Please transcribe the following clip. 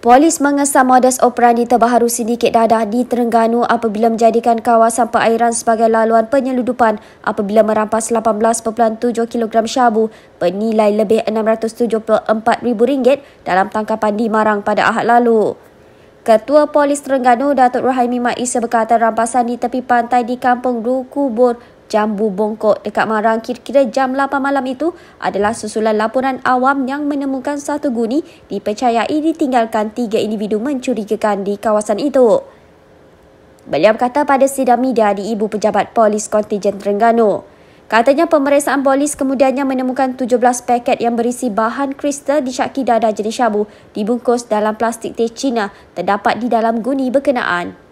Polis mengesah modus operandi terbaru sindiket dadah di Terengganu apabila menjadikan kawasan perairan sebagai laluan penyeludupan apabila merampas 18.7 kg syabu bernilai lebih RM674,000 dalam tangkapan di Marang pada Ahad lalu. Ketua Polis Terengganu Datuk Rahimi Maisa berkata rampasan di tepi pantai di Kampung Rukubur jambu bongkok dekat Marang kira-kira jam 8 malam itu adalah susulan laporan awam yang menemukan satu guni dipercayai ditinggalkan tiga individu mencurigakan di kawasan itu. Beliau berkata pada sidang media di ibu pejabat polis kontijen Terengganu. Katanya pemeriksaan polis kemudiannya menemukan 17 paket yang berisi bahan kristal disyaki dadah jenis syabu dibungkus dalam plastik teh Cina terdapat di dalam guni berkenaan.